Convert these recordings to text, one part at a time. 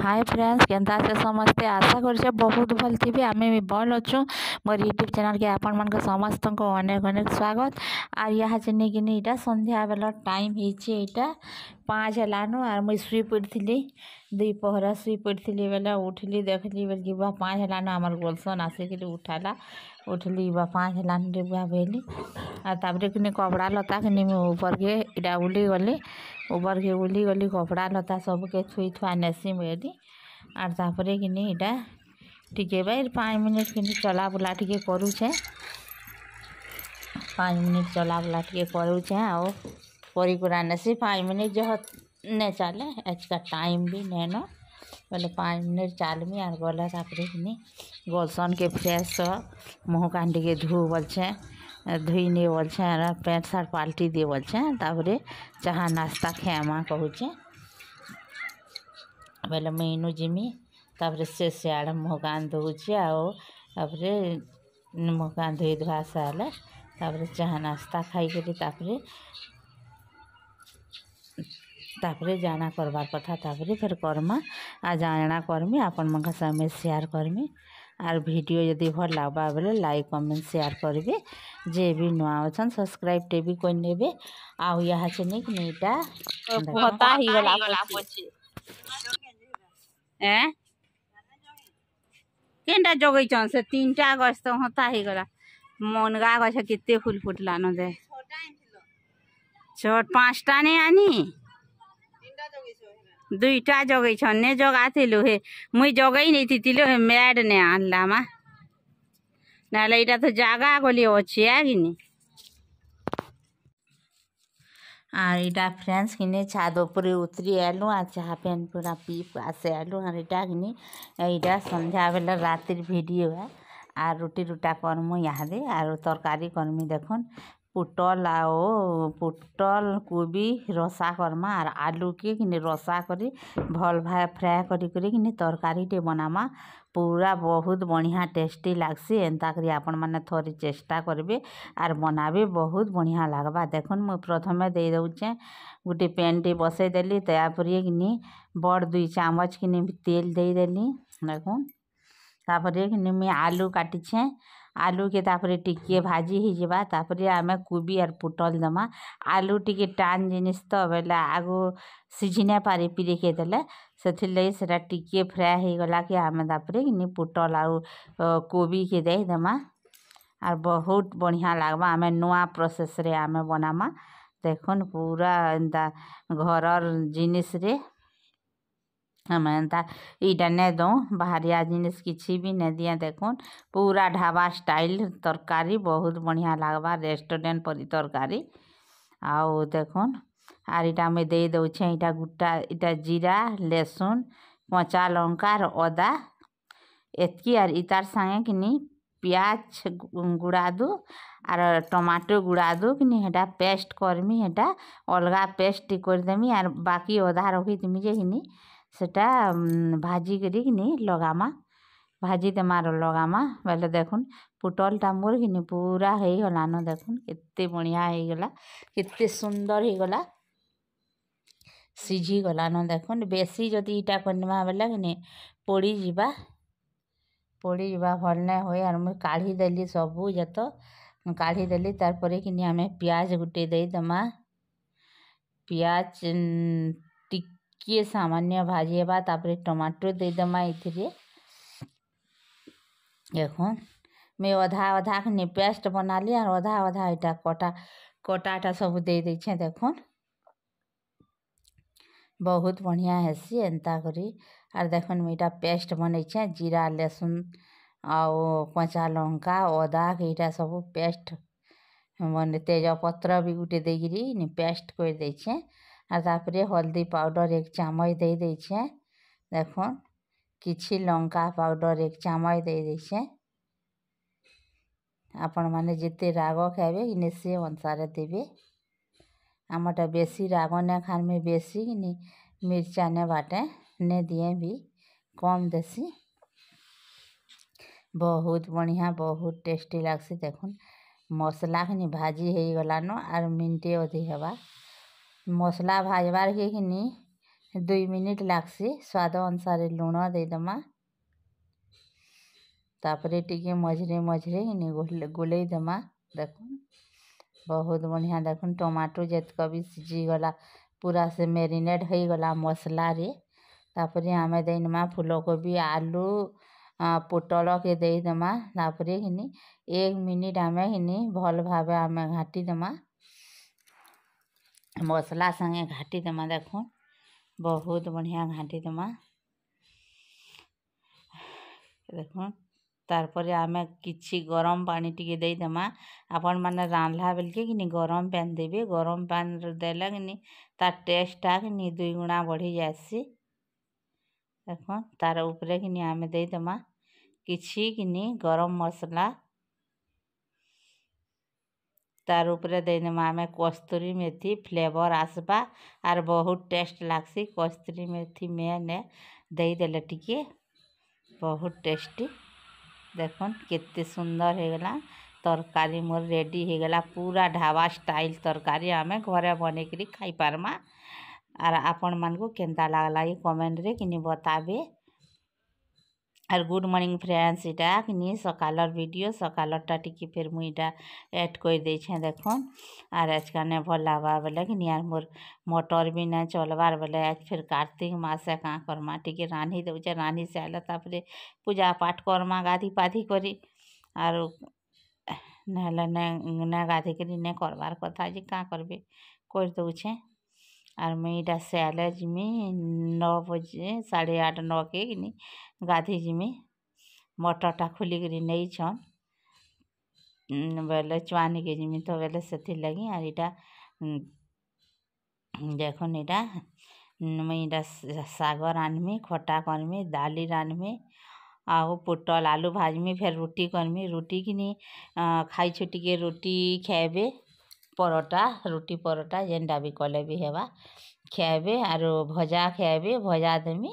high friends କେନ୍ତା ସେ ସମସ୍ତେ ଆଶା କରୁଛେ ବହୁତ ଭଲ ଥିବେ ଆମେ ବି ଭଲ୍ ଅଛୁ ମୋର ୟୁଟ୍ୟୁବ୍ ଚ୍ୟାନେଲ୍କେ ଆପଣମାନଙ୍କୁ ସମସ୍ତଙ୍କୁ ଅନେକ ଅନେକ ସ୍ୱାଗତ ଆର୍ ଏହା ଯେ ନେଇକିନି ଏଇଟା ସନ୍ଧ୍ୟାବେଳ ଟାଇମ୍ ହେଇଛେ ଏଇଟା ପାଞ୍ଚ ହେଲାନ ଆର୍ ମୁଇଁ ଶୁଇ ପଡ଼ିଥିଲି ଦୁଇ ପହର ଶୁଇ ପଡ଼ିଥିଲି ବେଲେ ଉଠିଲି ଦେଖିଲି ବେଲିକି ବା ପାଞ୍ଚ ହେଲାନ ଆମର ଗୋଲସନ୍ ଆସିକିରି ଉଠାଲା ଉଠିଲି ବା ପାଞ୍ଚ ହେଲାନ ରେ ବୁଆ ବୋଇଲି ତାପରେ କିନି କପଡ଼ା ଲତା କିନି ମୁଇଁ ଉପର୍କେ ଇଟା ଉଲି ଗଲି ଉପର୍କେ ଉଲି ଗଲି କପଡ଼ା ଲତା ସବୁକେ ଥୁଇ ଥୁଆ ନେସି ମୁଇଁ ଏଠି ଆର୍ ତାପରେ କିନି ଇଟା ଟିକେ ବାଇ ପାଞ୍ଚ ମିନିଟ୍ କିନି ଚଲାବୁଲା ଟିକେ କରୁଛେ ପାଞ୍ଚ ମିନିଟ୍ ଚଲାବୁଲା ଟିକେ କରୁଛେ ଆଉ କରିକୁରା ନେସି ପାଞ୍ଚ ମିନିଟ୍ ଯହ ନେ ଚାଲେ ଆଜିକା ଟାଇମ୍ ବି ନେନ ବୋଲେ ପାଞ୍ଚ ମିନିଟ୍ ଚାଲ୍ମି ଆର୍ ଗଲେ ତାପରେ କିନି ଗଲସନ୍କେ ଫ୍ରେଶ୍ ମୁହଁ କାନ୍ ଟିକେ ଧୁ ବୋଲଛେ धुई नहीं बोल पैंट सार्ट पाल्टी दिए बोल चाहा नास्ता खेमा मा कहे बोले मुझू जिमी तपे से सियाड़े मुह कान धोचे आपरे मुह कान धोई धुआ सारे चाहा नाश्ता खाई तापरे जाना करवार कथा तापरे फिर करमा आज आना करमी आपन मैं सियार करमी আর ভিডিও যদি ভাল লাগবা বেলে লাইক কমেন্ট সেয়ার করবে যে বি নূয়া অছন সবসক্রাইব টে বি কই নেবে আউ ইয়া চেনে কি নেটা কথা হি গলা পছে হ্যাঁ কেনটা জগাইছন সে তিনটা গছ তো হতা হয়ে গলা মনগা গছ কেতে ফুল ফুটলানো দে ছোট পাঁচটা নে আনি दुईटा जगे छे जगा हे मुई जगे नहीं थी लो हे मैड ने आनला मा ना इटा तो जगह गली अच्छे आगे आर इटा फ्रेंड्स कि छाद पर उतरी आलु आ चाह पैंट पूरा पीप आसे आलु आर इटा कि सन्ध्या बेला रातर भिडियो आर रुटी रुटा करमु यहाँ दे आर तरकारी करमी देखन ପୁଟଲ୍ ଆଉ ପୁଟଲ୍ କୁବି ରସା କର୍ମା ଆର୍ ଆଲୁକେ କିନି ରସା କରି ଭଲ୍ ଭାବେ ଫ୍ରାଏ କରି କରି କିନି ତରକାରୀଟେ ବନାମା ପୁରା ବହୁତ୍ ବଢ଼ିଆ ଟେଷ୍ଟି ଲାଗ୍ସି ଏନ୍ତା କରି ଆପଣମାନେ ଥରେ ଚେଷ୍ଟା କରିବେ ଆର୍ ବନାବେ ବହୁତ୍ ବଢ଼ିଆ ଲାଗ୍ବା ଦେଖୁନ୍ ମୁଇଁ ପ୍ରଥମେ ଦେଇ ଦଉଚେଁ ଗୁଟେ ପ୍ୟାନ୍ଟେ ବସେଇ ଦେଲି ତା'ପରେ କିନି ବଡ଼ ଦୁଇ ଚାମଚ୍ କିନି ତେଲ୍ ଦେଇଦେଲି ଦେଖୁନ୍ ତା'ପରେ କିନି ମୁଇଁ ଆଲୁ କାଟିଛେଁ ଆଲୁକେ ତା'ପରେ ଟିକେ ଭାଜି ହେଇଯିବା ତା'ପରେ ଆମେ କୁବି ଆର୍ ପୁଟଲ୍ ଦେମା ଆଲୁ ଟିକେ ଟାଣ୍ ଜିନିଷ୍ ତ ବେଲେ ଆଗୁ ସିଝି ନାଇଁ ପାରେ ପିରେକେ ଦେଲେ ସେଥିର୍ଲାଗି ସେଟା ଟିକେ ଫ୍ରାଏ ହେଇଗଲାକେ ଆମେ ତା'ପରେ ଇନେ ପୁଟଲ୍ ଆଉ କୋବିକେ ଦେଇଦେମା ଆର୍ ବହୁତ୍ ବଢ଼ିଆଁ ଲାଗ୍ବା ଆମେ ନୂଆ ପ୍ରୋସେସ୍ରେ ଆମେ ବନାମା ଦେଖୁନ୍ ପୁରା ଏନ୍ତା ଘରର୍ ଜିନିଷ୍ରେ ଏନ୍ତା ଇଟା ନାଇଁ ଦଉଁ ବାହାରିଆ ଜିନିଷ୍ କିଛି ବି ନାଇଁ ଦିଏ ଦେଖୁନ୍ ପୁରା ଢାବା ଷ୍ଟାଇଲ୍ ତରକାରୀ ବହୁତ୍ ବଢ଼ିଆ ଲାଗ୍ବା ରେଷ୍ଟୁରାଣ୍ଟ୍ ପରି ତରକାରୀ ଆଉ ଦେଖୁନ୍ ଆର୍ ଇଟା ମୁଇଁ ଦେଇ ଦଉଛେଁ ଇଟା ଗୁଟା ଇଟା ଜିରା ଲେସୁନ୍ କଞ୍ଚା ଲଙ୍କା ଆର୍ ଅଦା ଏତ୍କି ଆର୍ ଇ ତାର୍ ସାଙ୍ଗେ କିନି ପିଆଜ୍ ଗୁଡ଼ାଦୁ ଆର୍ ଟମାଟୋ ଗୁଡ଼ାଦୁ କିନି ହେଟା ପେଷ୍ଟ୍ କର୍ମି ହେଟା ଅଲ୍ଗା ପେଷ୍ଟ୍ ଟେ କରିଦେମି ଆର୍ ବାକି ଅଧା ରଖିଥିମି ଯେ କିନି सेटा भाजी करी लगामा भाजी देमा लगामा बोले देख पुटलटा मोर कि पूरा हो गलान देख के बढ़िया हो गला के सुंदर हो गला सीझी गलान देख बेसी जो इटा करवा बोले कि पोड़ जावा पोड़ जावा भल ना हो आर मुझे काढ़ी देली सब जत काढ़ी देली तार पर कि आम पिज गोटे देदमा पिज टिके सामान्य भाजे टमाटो दे दमा ये देखुन मुई अधा अधा खनि पेस्ट बनाली और अधा अधा यहाँ कटा कटा टा सब दे दे देखुन बहुत बढ़िया हैसी एंता करी आर देखुन मुईटा पेस्ट बनई जीरा लहसुन आउ कचा लंका अदा यहाँ सब पेस्ट मैंने तेजपत्र भी गुटे देकर पेस्ट कर दे আর তারপরে হলদি পাউডর এক চামচ দিয়ে দিয়েছে দেখুন কিছু লঙ্কা পাউডর এক চামচ দিয়ে দিয়েছে ଆପଣମାନେ ଯେତେ ରାଗ ଖାଇବେ ଇନେ ସେ ଅନୁସାରେ ଦେବେ ଆମର୍ଟା ବେଶୀ ରାଗ ନାଇଁ ଖାଏମି ବେଶୀ କିନି ମିର୍ଚା ନାଇଁ ବାଟେ ନାଇଁ ଦିଏ ବି କମ୍ ଦେସି ବହୁତ ବଢ଼ିଆ ବହୁତ ଟେଷ୍ଟି ଲାଗ୍ସି ଦେଖୁନ୍ ମସଲା କିନି ଭାଜି ହେଇଗଲାନ ଆର୍ ମିନିଟେ ଅଧେ ହେବା मसला भाजवार के दुई मिनिट लग्सी स्वाद अनुसार लुण देदेमा तापर टे मझे मझे इन गोल दमा देख बहुत बढ़िया देख टमाटो जितक भी सीझीगला पूरा से मेरीनेट हो गला मसलार तापर आम देमा फूलकोबी आलू पोटल के देदेमा तापर कि एक मिनिट आम भल भाव आम घाटी देमा ମସଲା ସାଙ୍ଗେ ଘାଟି ଦେମା ଦେଖୁନ୍ ବହୁତ ବଢ଼ିଆ ଘାଣ୍ଟି ଦେମା ଦେଖୁନ୍ ତାର୍ ପରେ ଆମେ କିଛି ଗରମ ପାଣି ଟିକେ ଦେଇଦେମା ଆପଣମାନେ ରାନ୍ଧ୍ଲା ବେଲ୍କେ କିନି ଗରମ ପାଏନ୍ ଦେବେ ଗରମ ପାଏନ୍ ଦେଲେ କିନି ତାର୍ ଟେଷ୍ଟ୍ଟା କିନି ଦୁଇ ଗୁଣା ବଢ଼ି ଯାଏସି ଦେଖୁନ୍ ତାର୍ ଉପରେ କିନି ଆମେ ଦେଇଦେମା କିଛି କିନି ଗରମ ମସଲା तार उपरे देदेमा आम कस्तूरी मेथी फ्लेवर आसवा आर बहुत टेस्ट लग्सी कस्तूरी मेथी मेन देदेले टे बहुत टेस्ट देख के सुंदर हो गला तरकारी मोर रेडी गला पूरा ढाबा स्टाइल तरकारी आम घर बन करमा आर आपण मानक के लगला ये कमेंट कि बताबे आर गुड मर्निंग फ्रेंड्स इटा कि सकाल भिडियो सकाल टिके फिर मुझा एड कर दे छे देख आर आज का कने भला बोले कि नहीं मोर मोटर भी नहीं चलवार बोले आज फिर कार्तिक मास का करमा टी रानी दौचे रानी से आपरे पूजा पाठ करमा गाधी पाधी कर गाधी करी नहीं करवार कथा जी क्या करबे कर दौचे आर मुई इटा सियाले जिमि नौ बजे साढ़े आठ नौ के गाधी जिमि मटरटा खुलिकी नहीं छन बोले चुआन के जिमि तो बोले से लगी आर इटा देखन इटा मुई इटा शगर आनमी खटा करमी डाली रानमी आउ पोटल आलू भाजमी फिर रुटी करमी रुटी कि खाई छुटी के रुटी खेबे परटा रुटी परटा जेनटा भी कले भी हेबा खेबे आर भजा खेबे भजा देमी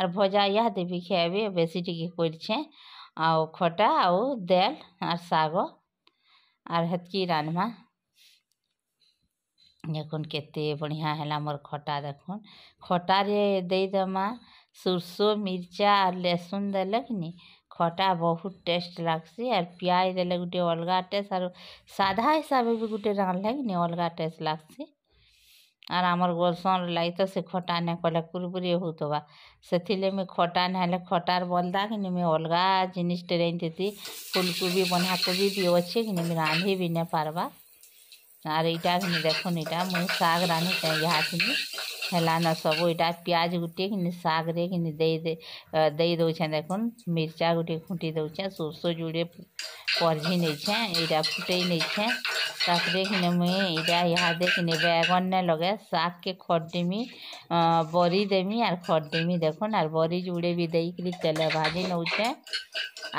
आर भजा या देवी खेबे बेसी टिके पड़छे आ खटा आ दल आर साग आर हेतकी रानमा देखुन केते बढ़िया है मोर खटा देखुन खटा रे दे दमा सरसों मिर्चा आर लहसुन देलक नी ଖଟା ବହୁତ୍ ଟେଷ୍ଟ୍ ଲାଗ୍ସି ଆର୍ ପିଆଜ୍ ଦେଲେ ଗୁଟେ ଅଲଗା ଟେଷ୍ଟ୍ ଆରୁ ସାଧା ହିସାବେ ବି ଗୁଟେ ରାନ୍ଧ୍ଲେ କି ନି ଅଲଗା ଟେଷ୍ଟ୍ ଲାଗ୍ସି ଆର୍ ଆମର୍ ଗୋଲସନ୍ ଲାଗି ତ ସେ ଖଟା ନାଇଁ କଲେ କୁର୍କୁରି ହଉଥିବା ସେଥିର୍ଲାଗି ମୁଇଁ ଖଟା ନାଇଁହେଲେ ଖଟାର୍ ବଦଲା କିନି ମୁଇଁ ଅଲଗା ଜିନିଷ୍ଟେ ରାନ୍ଧିଥିତି ଫୁଲ୍କୁବି ବନ୍ଧାକୋବି ବି ଅଛେ କିନି ମୁଇଁ ରାନ୍ଧି ବି ନାଇଁ ପାର୍ବା ଆର୍ ଇଟା କିନି ଦେଖୁନ୍ ଇଟା ମୁଇଁ ଶାଗ୍ ରାନ୍ଧିଚେଁ ଇହାଛିନି एला ना सब उड प्याज गुटे कि नि साग रे कि नि दै दै दो छन देखउन मिर्चा गुटे खुटी दो दोचा सोसो जुडी पर्झी नहीं फुटे नहीं या यहाँ देखने बैगन ने लगे साग के खड़ीमी बरी देमी आर खड़ीमी देखन आर बरी जुड़े भी देकर तेल भाजी नौ छे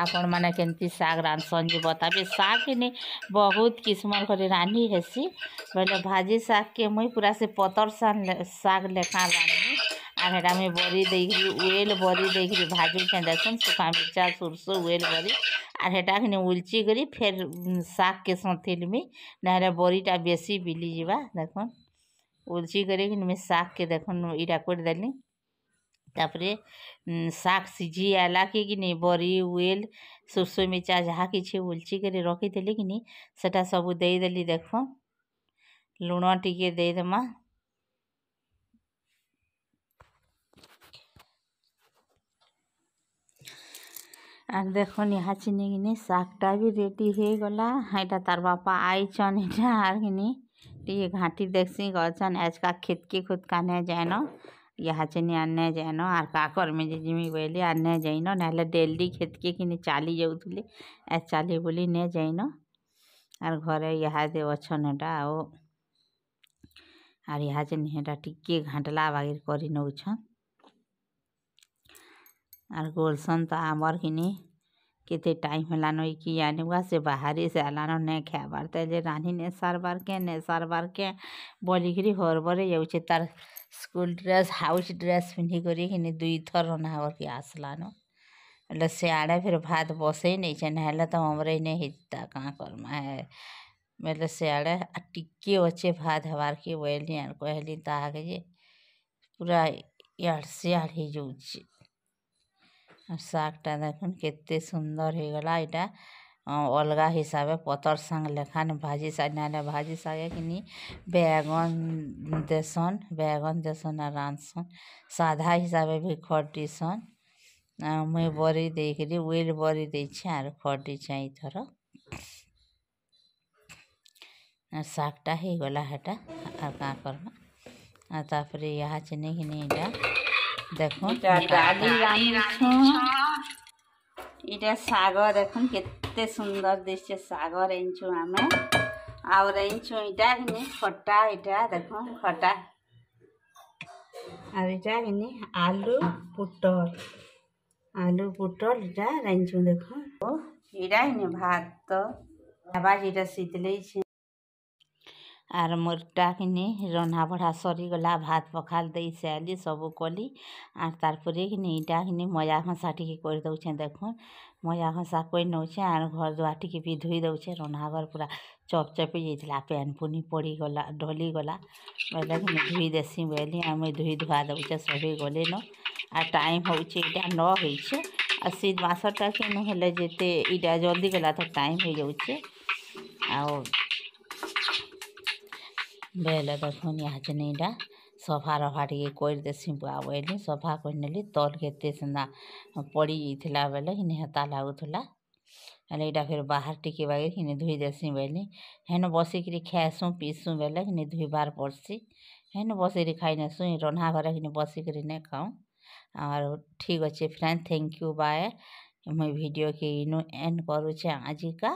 आपण मैंने केमती साग रांधन जी बताबे साग ने बहुत किस्म करी रानी हेसी बोले भाजी साग के मुई पूरा से पतर साग लेखा रानी आटा मुझे बरी देकर उएल बरी देकर भाजुचे देखन सुखा मिर्चा सोरस उएल बरी आर हेटा खि उल्ची करी फेर साग के सतिलमी ना बड़ीटा बेसी बिली जीवा देख उल्ची करी मुझे साग के देख ईटा करदेली तापर साग सीझी आला कि नहीं बरी उल सुरसु मिर्चा जहाँ किसी उल्ची कर रखीदेली कि सब देदेली देख लुण टिके देदमा दे आर देख निहा चिनी शा भी रेडी हो गला हाँ तार बापा आईन आर टे घाटी देखसी गजन आज का खेत के खुद का नहीं जाएन यहाँ चीनी आर नहीं आर का कर्मे जिमी बोली आर नहीं जाइन ना डेली खेत के किनी चली जाऊ चली बोली नहीं जाइन आर घरे यहाँ अच्छन एटा आर यहाँ चीनी टिके घाटला बागे करी आर गोलसन तो आमर किनी टाइम हलान कि आनवा से बाहर से आलान ने खेबार ते रानी ने सारबार के ने सारबार के बोलिकी हरबरे जाऊे तार स्कूल ड्रेस हाउस ड्रेस पिंधिकर कि दुई थर रहा कि आसलान हेल्ला सियाड़े फिर भात बसई नहीं छे ना तो हमरे नहीं कहाँ करमा है बोले सियाड़े टिके अच्छे भात हबार के बोली कहली ताके पूरा इड़ सियाड़ जाऊ शागटा देख के सुंदर हो गला यहाँ अलग हिसाब से पतर सांग लेखान भाजी सारे भाजी सागे कि बैगन देसन बैगन देसन आ रांदसन साधा हिसाब से भी खटीसन मुई बरी दे कि उल बरी दे खटीचे ये थर शागटा हो गला हेटा आ का करमा तापर यहाँ चिन्ह कि দেখো এটা ଶାଗ ଦେଖୁନ୍ କେତେ ସୁନ୍ଦର ଦିଶେ ଶାଗ ରେଞ୍ଚୁ ଆମେ ଆଉ ରେଞ୍ଚୁ ଇଟା କିନି ଖଟା ଇଟା ଦେଖୁନ୍ ଖଟା ଆଉ ଇଟା କିନି ଆଲୁ ପୋଟଲ ଆଲୁ ପୋଟଲ ଇଟା ରେଞ୍ଚୁ ଦେଖୁନ୍ ଇଟା କିନି ଭାତ ଆବାଜ ଇଟା ଶୀତ ଲେଇଛି ଆର୍ ମୋର୍ ଟା କିନି ରନ୍ଧାବଢ଼ା ସରିଗଲା ଭାତ୍ ପଖାଲ୍ ଦେଇ ସାଏଲି ସବୁ କଲି ଆର୍ ତାର୍ ପରେ କିନି ଇଟା କିନି ମଜା ଘସା ଟିକେ କରିଦଉଛେଁ ଦେଖୁନ୍ ମଜା ଘସା କରି ନଉଛେଁ ଆର୍ ଘର୍ ଦ୍ୱାର୍ ଟିକେ ବି ଧୁଇ ଦଉଛେଁ ରନ୍ଧାଘର୍ ପୁରା ଚପ୍ ଚପି ଯାଇଥିଲା ପେନ୍ ପୁନି ପଡ଼ିଗଲା ଢଲିଗଲା ବୋଇଲେ କିନି ଧୁଇ ଦେସିଁ ବୋଇଲି ଆମେ ଧୁଇ ଧୁଆ ଦଉଛେଁ ସଭେ ଗଲେନ ଆର୍ ଟାଇମ୍ ହଉଛେ ଇଟା ନ ହେଇଛେ ଆଉ ଶୀତ୍ ମାସଟା କେନୁ ହେଲେ ଯେତେ ଇଟା ଜଲ୍ଦି ଗଲା ତ ଟାଇମ୍ ହେଇଯାଉଛେ ଆଉ ବେଲେ ଦେଖୁନ୍ ଇହାଚିନ୍ ଇଟା ସଫା ରଫା ଟିକେ କରିଦେସିଁ ବୁଆ ବୋଇଲି ସଫା କରିନେଲି ତଲ୍ କେତେ ସେନ୍ତା ପଡ଼ିଯାଇଥିଲା ବେଲେ କିନି ହେତା ଲାଗୁଥିଲା ହେଲେ ଇଟା ଫେର୍ ବାହାର୍ ଟିକେ ବାଗିର୍ କିନି ଧୁଇଦେସିଁ ବୋଇଲି ହେନୁ ବସିକିରି ଖାଏସୁଁ ପିଇସୁଁ ବେଲେ କିନି ଧୁଇବାର୍ ପଡ଼୍ସି ହେନୁ ବସିକିରି ଖାଇନେସୁଁ ଇ ରନ୍ଧା ଘରେ କିନି ବସିକିରି ନାଇଁ ଖାଉଁ ଆରୁ ଠିକ୍ ଅଛେ ଫ୍ରେଣ୍ଡ୍ ଥ୍ୟାଙ୍କ୍ ୟୁ ବାଏ ମୁଇଁ ଭିଡ଼ିଓକେ ଇନୁ ଏଣ୍ଡ୍ କରୁଛେଁ ଆଜିକା